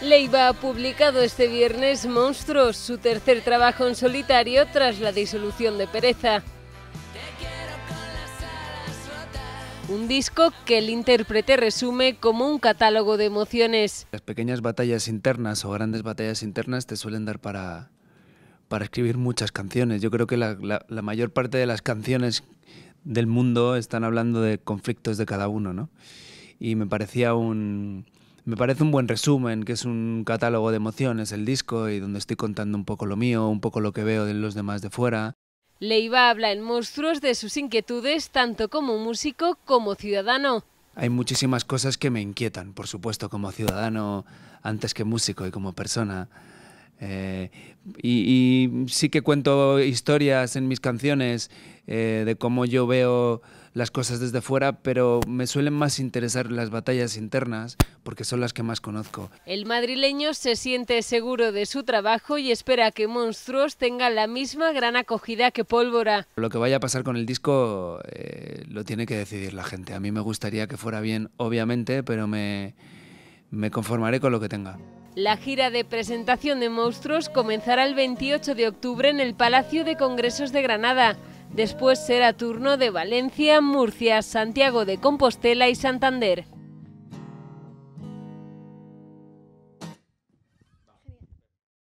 Leiva ha publicado este viernes Monstruos, su tercer trabajo en solitario tras la disolución de Pereza. Un disco que el intérprete resume como un catálogo de emociones. Las pequeñas batallas internas o grandes batallas internas te suelen dar para, para escribir muchas canciones. Yo creo que la, mayor parte de las canciones del mundo están hablando de conflictos de cada uno, ¿no? Y me parecía un, me parece un buen resumen, que es un catálogo de emociones el disco y donde estoy contando un poco lo mío, un poco lo que veo de los demás de fuera. Leiva habla en Monstruos de sus inquietudes tanto como músico como ciudadano. Hay muchísimas cosas que me inquietan, por supuesto, como ciudadano, antes que músico y como persona. Eh, y, sí que cuento historias en mis canciones eh, de cómo yo veo las cosas desde fuera, pero me suelen más interesar las batallas internas porque son las que más conozco. El madrileño se siente seguro de su trabajo y espera que Monstruos tenga la misma gran acogida que Pólvora. Lo que vaya a pasar con el disco eh, lo tiene que decidir la gente. A mí me gustaría que fuera bien, obviamente, pero me conformaré con lo que tenga. La gira de presentación de monstruos comenzará el 28 de octubre en el Palacio de Congresos de Granada. Después será turno de Valencia, Murcia, Santiago de Compostela y Santander.